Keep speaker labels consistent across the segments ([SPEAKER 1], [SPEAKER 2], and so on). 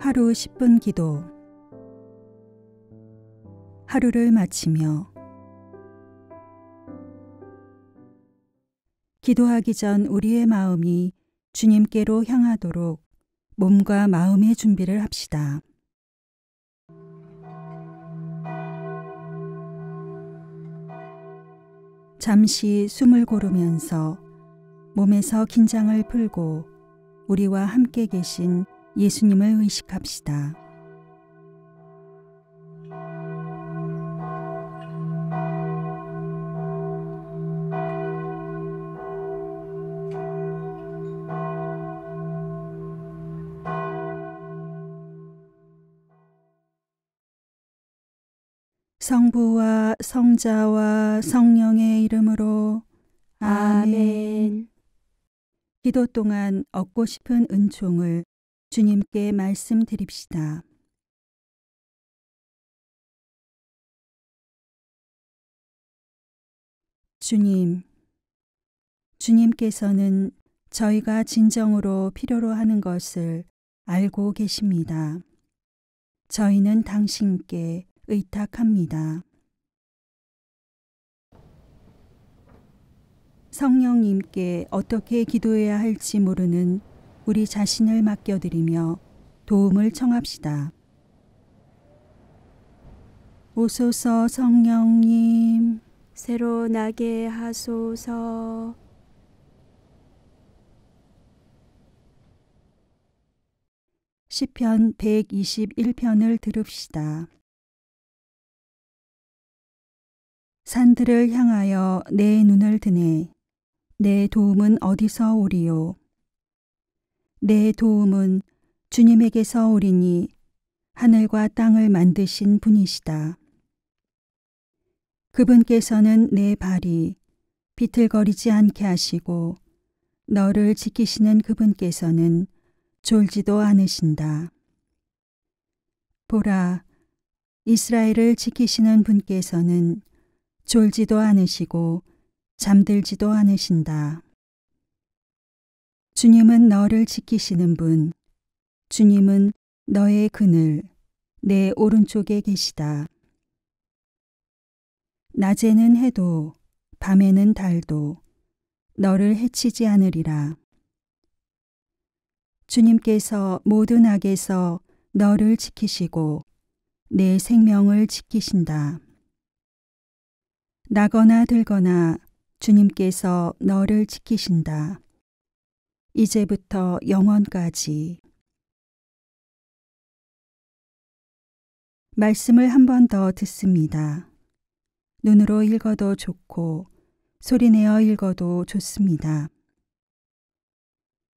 [SPEAKER 1] 하루 10분 기도 하루를 마치며 기도하기 전 우리의 마음이 주님께로 향하도록 몸과 마음의 준비를 합시다. 잠시 숨을 고르면서 몸에서 긴장을 풀고 우리와 함께 계신 예수님을 의식합시다. 성부와 성자와 성령의 이름으로 아멘. 기도 동안 얻고 싶은 은총을 주님께 말씀드립시다. 주님, 주님께서는 저희가 진정으로 필요로 하는 것을 알고 계십니다. 저희는 당신께 의탁합니다. 성령님께 어떻게 기도해야 할지 모르는 우리 자신을 맡겨드리며 도움을 청합시다. 오소서 성령님, 새로 나게 하소서. 시편 121편을 들읍시다. 산들을 향하여 내 눈을 드네. 내 도움은 어디서 오리요? 내 도움은 주님에게서 오리니 하늘과 땅을 만드신 분이시다. 그분께서는 내 발이 비틀거리지 않게 하시고 너를 지키시는 그분께서는 졸지도 않으신다. 보라, 이스라엘을 지키시는 분께서는 졸지도 않으시고 잠들지도 않으신다. 주님은 너를 지키시는 분. 주님은 너의 그늘, 내 오른쪽에 계시다. 낮에는 해도, 밤에는 달도, 너를 해치지 않으리라. 주님께서 모든 악에서 너를 지키시고, 내 생명을 지키신다. 나거나 들거나 주님께서 너를 지키신다. 이제부터 영원까지. 말씀을 한 번 더 듣습니다. 눈으로 읽어도 좋고, 소리내어 읽어도 좋습니다.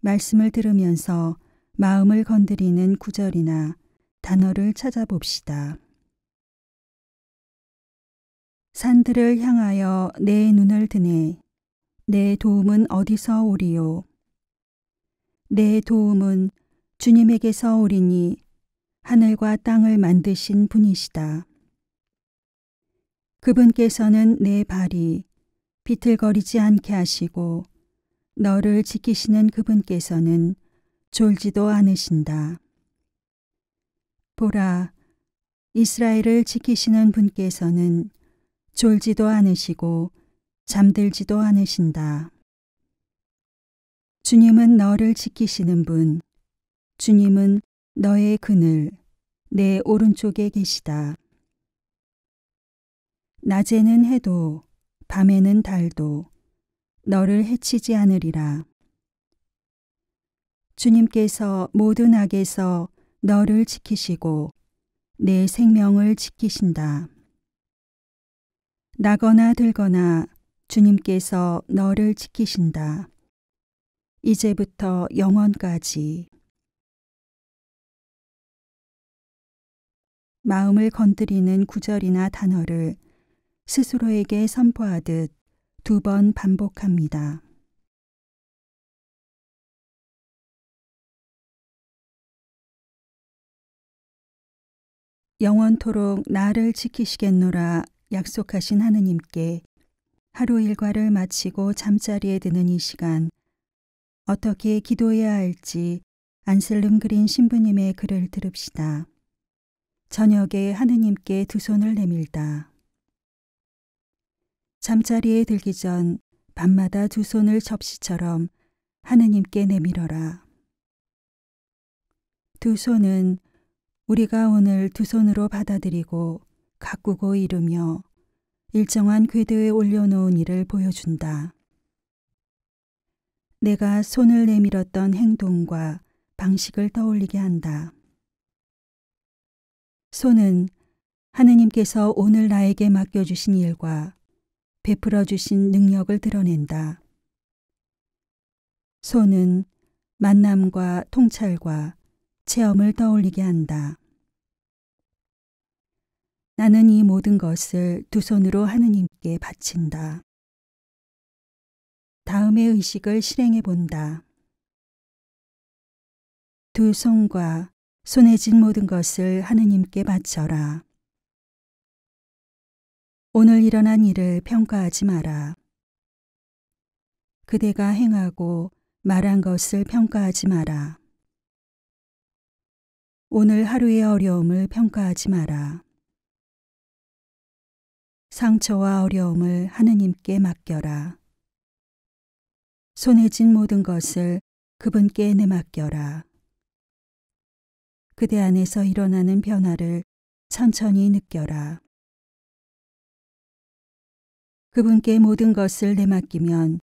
[SPEAKER 1] 말씀을 들으면서 마음을 건드리는 구절이나 단어를 찾아봅시다. 산들을 향하여 내 눈을 드네. 내 도움은 어디서 오리요? 내 도움은 주님에게서 오리니 하늘과 땅을 만드신 분이시다. 그분께서는 내 발이 비틀거리지 않게 하시고 너를 지키시는 그분께서는 졸지도 않으신다. 보라, 이스라엘을 지키시는 분께서는 졸지도 않으시고 잠들지도 않으신다. 주님은 너를 지키시는 분. 주님은 너의 그늘, 내 오른쪽에 계시다. 낮에는 해도, 밤에는 달도, 너를 해치지 않으리라. 주님께서 모든 악에서 너를 지키시고 내 생명을 지키신다. 나거나 들거나 주님께서 너를 지키신다. 이제부터 영원까지 마음을 건드리는 구절이나 단어를 스스로에게 선포하듯 두 번 반복합니다. 영원토록 나를 지키시겠노라 약속하신 하느님께 하루 일과를 마치고 잠자리에 드는 이 시간 어떻게 기도해야 할지 안슬름 그린 신부님의 글을 들읍시다. 저녁에 하느님께 두 손을 내밀다. 잠자리에 들기 전 밤마다 두 손을 접시처럼 하느님께 내밀어라. 두 손은 우리가 오늘 두 손으로 받아들이고 가꾸고 이루며 일정한 궤도에 올려놓은 일을 보여준다. 내가 손을 내밀었던 행동과 방식을 떠올리게 한다. 손은 하느님께서 오늘 나에게 맡겨주신 일과 베풀어 주신 능력을 드러낸다. 손은 만남과 통찰과 체험을 떠올리게 한다. 나는 이 모든 것을 두 손으로 하느님께 바친다. 다음의 의식을 실행해 본다. 두 손과 손에 쥔 모든 것을 하느님께 바쳐라. 오늘 일어난 일을 평가하지 마라. 그대가 행하고 말한 것을 평가하지 마라. 오늘 하루의 어려움을 평가하지 마라. 상처와 어려움을 하느님께 맡겨라. 손에 쥔 모든 것을 그분께 내맡겨라. 그대 안에서 일어나는 변화를 천천히 느껴라. 그분께 모든 것을 내맡기면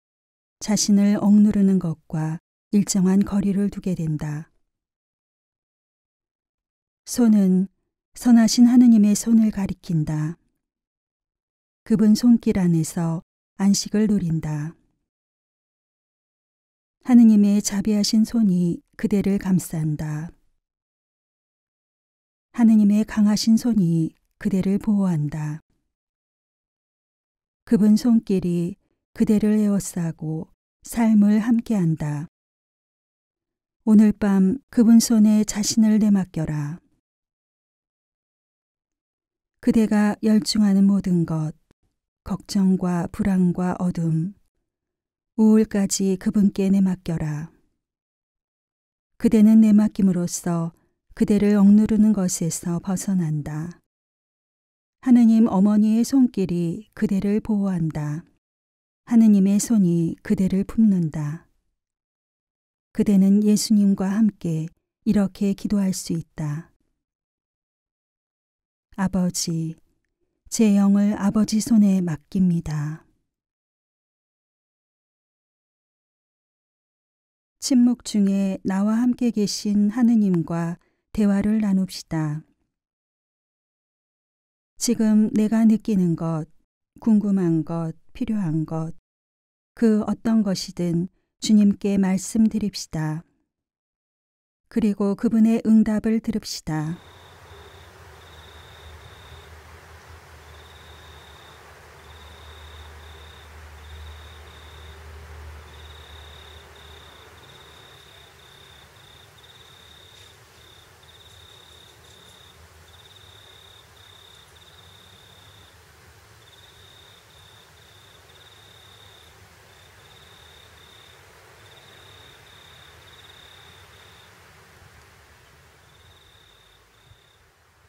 [SPEAKER 1] 자신을 억누르는 것과 일정한 거리를 두게 된다. 손은 선하신 하느님의 손을 가리킨다. 그분 손길 안에서 안식을 누린다. 하느님의 자비하신 손이 그대를 감싼다. 하느님의 강하신 손이 그대를 보호한다. 그분 손길이 그대를 에워싸고 삶을 함께한다. 오늘 밤 그분 손에 자신을 내맡겨라. 그대가 열중하는 모든 것, 걱정과 불안과 어둠, 우울까지 그분께 내맡겨라. 그대는 내맡김으로써 그대를 억누르는 것에서 벗어난다. 하느님 어머니의 손길이 그대를 보호한다. 하느님의 손이 그대를 품는다. 그대는 예수님과 함께 이렇게 기도할 수 있다. 아버지, 제 영을 아버지 손에 맡깁니다. 침묵 중에 나와 함께 계신 하느님과 대화를 나눕시다. 지금 내가 느끼는 것, 궁금한 것, 필요한 것, 그 어떤 것이든 주님께 말씀드립시다. 그리고 그분의 응답을 들읍시다.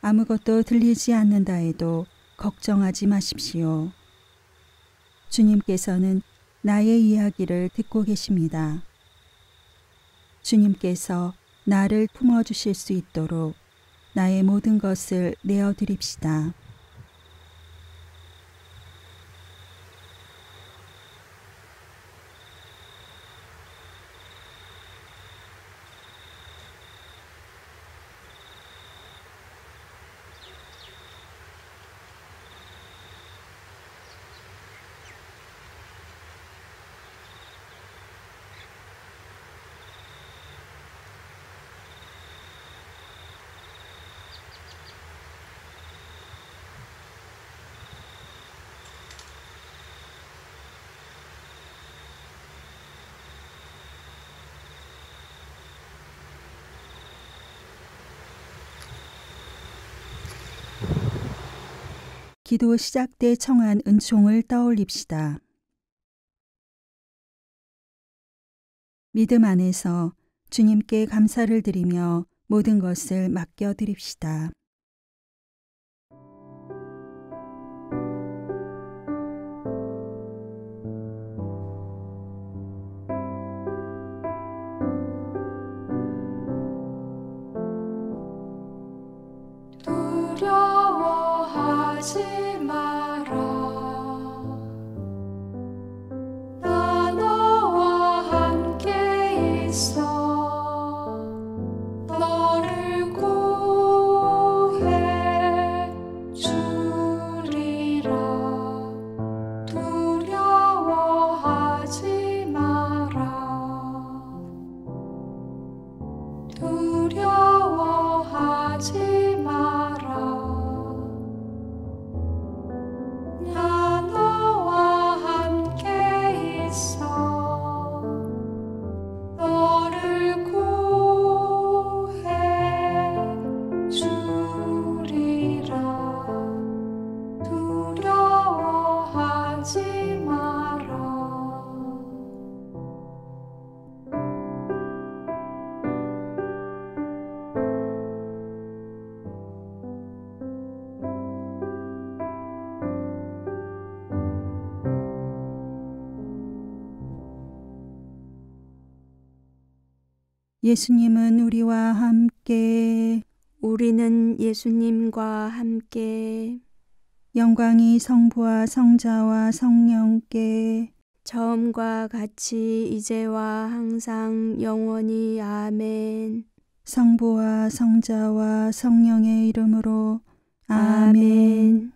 [SPEAKER 1] 아무것도 들리지 않는다 해도 걱정하지 마십시오. 주님께서는 나의 이야기를 듣고 계십니다. 주님께서 나를 품어주실 수 있도록 나의 모든 것을 내어드립시다. 기도 시작 때 청한 은총을 떠올립시다. 믿음 안에서 주님께 감사를 드리며 모든 것을 맡겨 드립시다.
[SPEAKER 2] 두려워하지
[SPEAKER 1] 예수님은 우리와 함께 우리는 예수님과 함께 영광이 성부와 성자와 성령께 처음과 같이 이제와 항상 영원히 아멘 성부와 성자와 성령의 이름으로 아멘. 아멘.